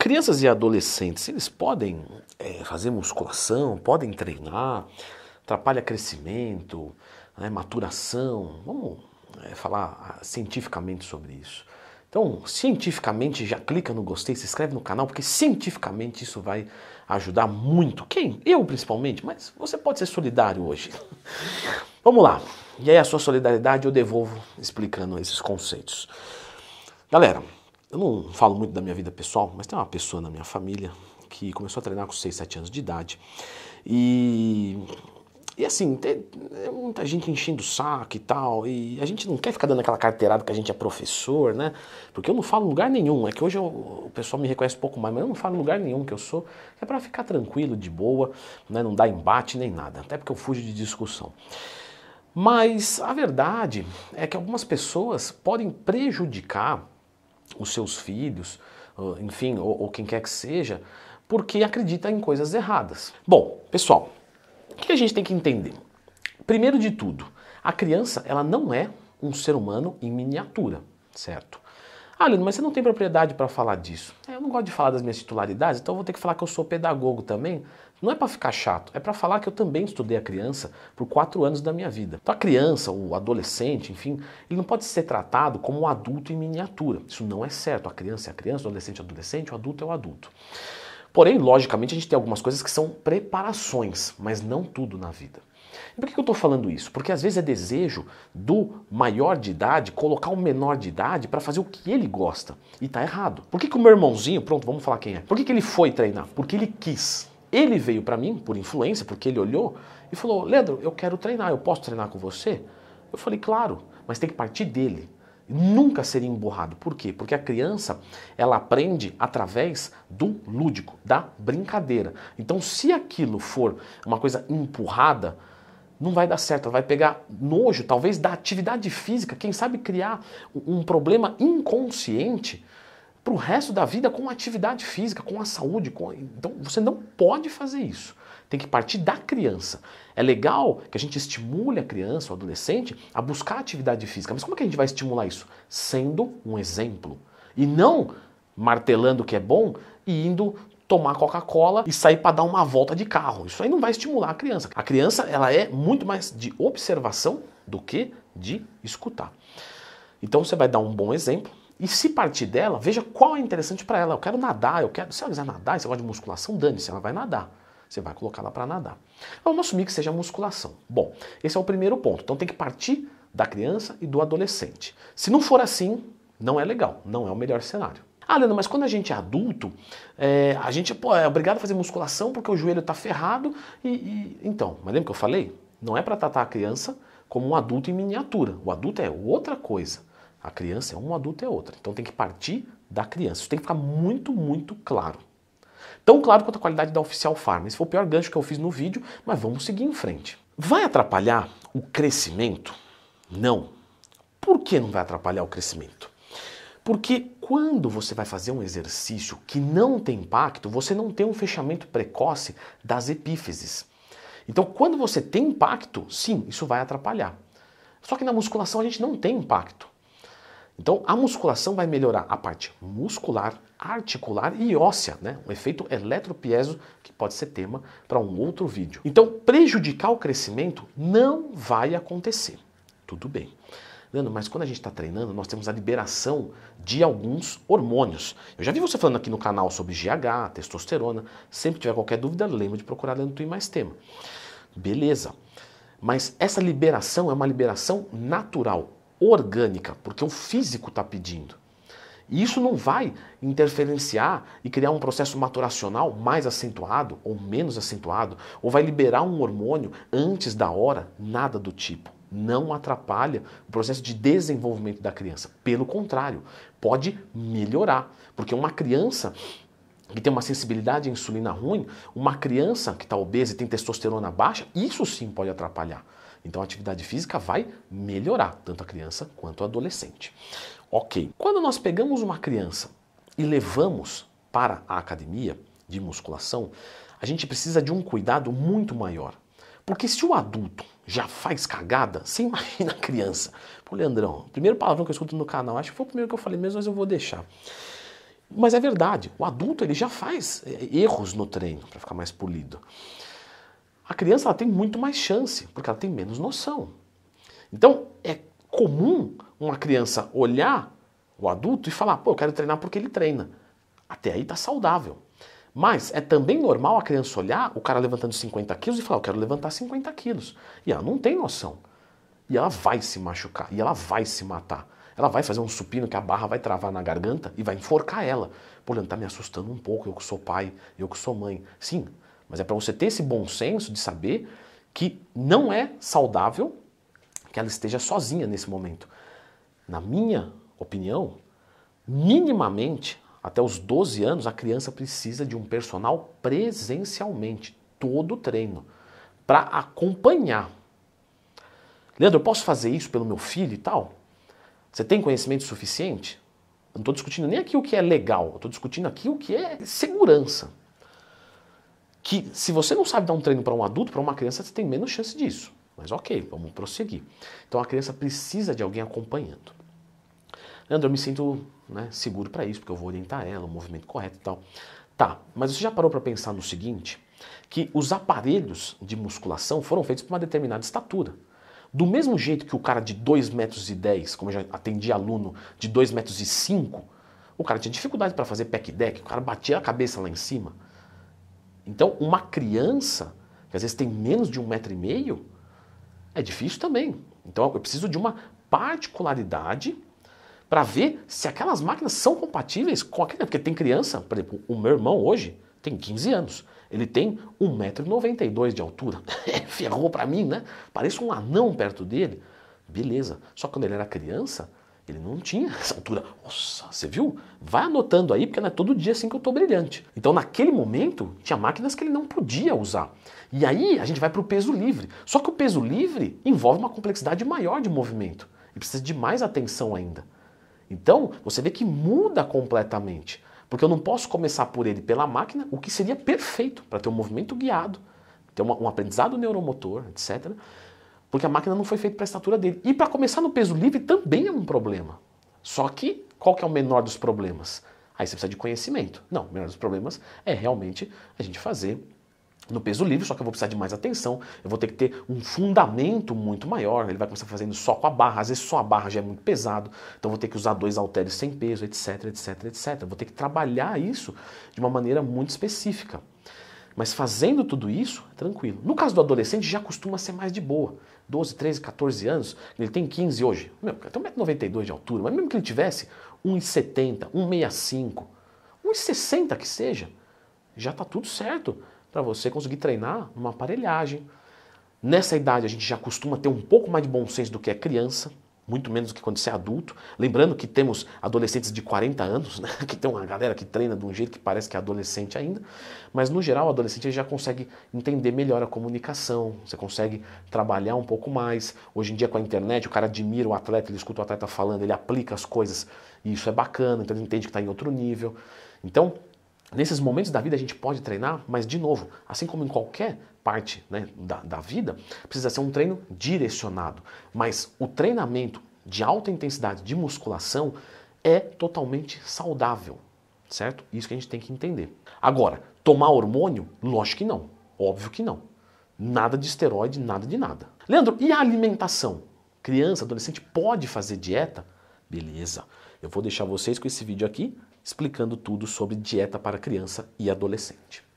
Crianças e adolescentes, eles podem é, fazer musculação, podem treinar, atrapalha crescimento, né, maturação. Vamos é, falar ah, cientificamente sobre isso. Então, cientificamente, já clica no gostei, se inscreve no canal, porque cientificamente isso vai ajudar muito. Quem? Eu principalmente, mas você pode ser solidário hoje. Vamos lá. E aí, a sua solidariedade eu devolvo explicando esses conceitos. Galera, eu não falo muito da minha vida pessoal, mas tem uma pessoa na minha família que começou a treinar com 6, 7 anos de idade. E, e assim, tem, muita gente enchendo o saco e tal. E a gente não quer ficar dando aquela carteirada que a gente é professor, né? Porque eu não falo em lugar nenhum. É que hoje eu, o pessoal me reconhece um pouco mais, mas eu não falo em lugar nenhum que eu sou. É para ficar tranquilo, de boa, né? não dar embate nem nada. Até porque eu fujo de discussão. Mas a verdade é que algumas pessoas podem prejudicar os seus filhos, ah, enfim, ou, ou quem quer que seja, porque acredita em coisas erradas. Bom, pessoal, o que a gente tem que entender? Primeiro de tudo, a criança ela não é um ser humano em miniatura, certo? Ah, Lino, mas você não tem propriedade para falar disso. É, eu não gosto de falar das minhas titularidades, então vou ter que falar que eu sou pedagogo também, não é para ficar chato, é para falar que eu também estudei a criança por quatro anos da minha vida. Então a criança, o adolescente, enfim, ele não pode ser tratado como um adulto em miniatura. Isso não é certo. A criança é a criança, o adolescente é o adolescente, o adulto é o adulto. Porém, logicamente, a gente tem algumas coisas que são preparações, mas não tudo na vida. E por que eu estou falando isso? Porque às vezes é desejo do maior de idade colocar o menor de idade para fazer o que ele gosta. E tá errado. Por que, que o meu irmãozinho, pronto, vamos falar quem é, por que, que ele foi treinar? Porque ele quis. Ele veio para mim, por influência, porque ele olhou e falou: Leandro, eu quero treinar, eu posso treinar com você? Eu falei: claro, mas tem que partir dele. Nunca seria emborrado. Por quê? Porque a criança ela aprende através do lúdico, da brincadeira. Então, se aquilo for uma coisa empurrada, não vai dar certo, ela vai pegar nojo, talvez da atividade física, quem sabe criar um problema inconsciente para o resto da vida com atividade física, com a saúde. Com... Então você não pode fazer isso. Tem que partir da criança. É legal que a gente estimule a criança, o adolescente, a buscar atividade física. Mas como é que a gente vai estimular isso? Sendo um exemplo. E não martelando que é bom e indo tomar Coca-Cola e sair para dar uma volta de carro. Isso aí não vai estimular a criança. A criança ela é muito mais de observação do que de escutar. Então você vai dar um bom exemplo, e se partir dela, veja qual é interessante para ela. Eu quero nadar, eu quero. Se ela quiser nadar, se ela gosta de musculação, dane-se, ela vai nadar. Você vai colocar ela para nadar. Então, vamos assumir que seja musculação. Bom, esse é o primeiro ponto. Então tem que partir da criança e do adolescente. Se não for assim, não é legal, não é o melhor cenário. Ah, Leandro, mas quando a gente é adulto, é, a gente pô, é obrigado a fazer musculação porque o joelho está ferrado e, e, Então, mas lembra que eu falei? Não é para tratar a criança como um adulto em miniatura. O adulto é outra coisa. A criança é um, o adulto é outra. Então tem que partir da criança. Isso tem que ficar muito, muito claro. Tão claro quanto a qualidade da Oficial Farm. Esse foi o pior gancho que eu fiz no vídeo, mas vamos seguir em frente. Vai atrapalhar o crescimento? Não. Por que não vai atrapalhar o crescimento? Porque quando você vai fazer um exercício que não tem impacto, você não tem um fechamento precoce das epífises. Então, quando você tem impacto, sim, isso vai atrapalhar. Só que na musculação a gente não tem impacto. Então a musculação vai melhorar a parte muscular, articular e óssea, né? Um efeito eletropieso que pode ser tema para um outro vídeo. Então prejudicar o crescimento não vai acontecer. Tudo bem. Leandro, mas quando a gente está treinando, nós temos a liberação de alguns hormônios. Eu já vi você falando aqui no canal sobre GH, testosterona. Sempre tiver qualquer dúvida, lembra de procurar Leandro Twin mais tema. Beleza. Mas essa liberação é uma liberação natural orgânica, porque o físico está pedindo. E isso não vai interferenciar e criar um processo maturacional mais acentuado ou menos acentuado, ou vai liberar um hormônio antes da hora, nada do tipo. Não atrapalha o processo de desenvolvimento da criança. Pelo contrário, pode melhorar, porque uma criança que tem uma sensibilidade à insulina ruim, uma criança que está obesa e tem testosterona baixa, isso sim pode atrapalhar. Então a atividade física vai melhorar tanto a criança quanto o adolescente. Ok. Quando nós pegamos uma criança e levamos para a academia de musculação, a gente precisa de um cuidado muito maior. Porque se o adulto já faz cagada, você imagina a criança. Pô, Leandrão, primeiro palavrão que eu escuto no canal, acho que foi o primeiro que eu falei mesmo, mas eu vou deixar. Mas é verdade, o adulto ele já faz eh, erros no treino, para ficar mais polido a criança ela tem muito mais chance, porque ela tem menos noção. Então, é comum uma criança olhar o adulto e falar, pô, eu quero treinar porque ele treina. Até aí tá saudável. Mas é também normal a criança olhar o cara levantando 50 quilos e falar, eu quero levantar 50 quilos. E ela não tem noção. E ela vai se machucar, e ela vai se matar. Ela vai fazer um supino que a barra vai travar na garganta e vai enforcar ela. Pô, Leandro, tá me assustando um pouco, eu que sou pai, eu que sou mãe. Sim, mas é para você ter esse bom senso de saber que não é saudável que ela esteja sozinha nesse momento. Na minha opinião, minimamente até os 12 anos a criança precisa de um personal presencialmente, todo o treino, para acompanhar. Leandro, eu posso fazer isso pelo meu filho e tal? Você tem conhecimento suficiente? Eu não estou discutindo nem aqui o que é legal, estou discutindo aqui o que é segurança que se você não sabe dar um treino para um adulto, para uma criança você tem menos chance disso. Mas ok, vamos prosseguir. Então a criança precisa de alguém acompanhando. Leandro, eu me sinto né, seguro para isso, porque eu vou orientar ela, o movimento correto e tal. Tá, mas você já parou para pensar no seguinte? Que os aparelhos de musculação foram feitos para uma determinada estatura. Do mesmo jeito que o cara de 2,10 metros, e 10, como eu já atendi aluno de 2,05 metros, e 5, o cara tinha dificuldade para fazer pec deck, o cara batia a cabeça lá em cima. Então, uma criança, que às vezes tem menos de um metro e meio, é difícil também. Então, eu preciso de uma particularidade para ver se aquelas máquinas são compatíveis com aquele. Porque tem criança, por exemplo, o meu irmão hoje tem 15 anos. Ele tem 1,92m de altura. É, ferrou para mim, né? Parece um anão perto dele. Beleza. Só que quando ele era criança, ele não tinha essa altura. Nossa, você viu? Vai anotando aí, porque não é todo dia assim que eu tô brilhante. Então, naquele momento, tinha máquinas que ele não podia usar. E aí a gente vai para o peso livre. Só que o peso livre envolve uma complexidade maior de movimento. E precisa de mais atenção ainda. Então, você vê que muda completamente. Porque eu não posso começar por ele pela máquina, o que seria perfeito para ter um movimento guiado, ter uma, um aprendizado neuromotor, etc porque a máquina não foi feita para a estatura dele. E para começar no peso livre também é um problema. Só que qual que é o menor dos problemas? Aí você precisa de conhecimento. Não, o menor dos problemas é realmente a gente fazer no peso livre, só que eu vou precisar de mais atenção, eu vou ter que ter um fundamento muito maior, ele vai começar fazendo só com a barra, às vezes só a barra já é muito pesado, então eu vou ter que usar dois halteres sem peso, etc, etc, etc. Eu vou ter que trabalhar isso de uma maneira muito específica. Mas fazendo tudo isso, é tranquilo. No caso do adolescente, já costuma ser mais de boa. 12, 13, 14 anos, ele tem 15 hoje. Meu, tem 1,92m de altura, mas mesmo que ele tivesse 1,70, 1,65, 1,60 que seja, já está tudo certo para você conseguir treinar numa aparelhagem. Nessa idade, a gente já costuma ter um pouco mais de bom senso do que a é criança muito menos do que quando você é adulto. Lembrando que temos adolescentes de 40 anos, né? que tem uma galera que treina de um jeito que parece que é adolescente ainda, mas no geral o adolescente já consegue entender melhor a comunicação, você consegue trabalhar um pouco mais. Hoje em dia com a internet o cara admira o atleta, ele escuta o atleta falando, ele aplica as coisas e isso é bacana, então ele entende que está em outro nível. Então, Nesses momentos da vida a gente pode treinar, mas de novo, assim como em qualquer parte né, da, da vida, precisa ser um treino direcionado. Mas o treinamento de alta intensidade de musculação é totalmente saudável, certo? Isso que a gente tem que entender. Agora, tomar hormônio? Lógico que não, óbvio que não. Nada de esteroide, nada de nada. Leandro, e a alimentação? Criança, adolescente pode fazer dieta? Beleza. Eu vou deixar vocês com esse vídeo aqui explicando tudo sobre dieta para criança e adolescente.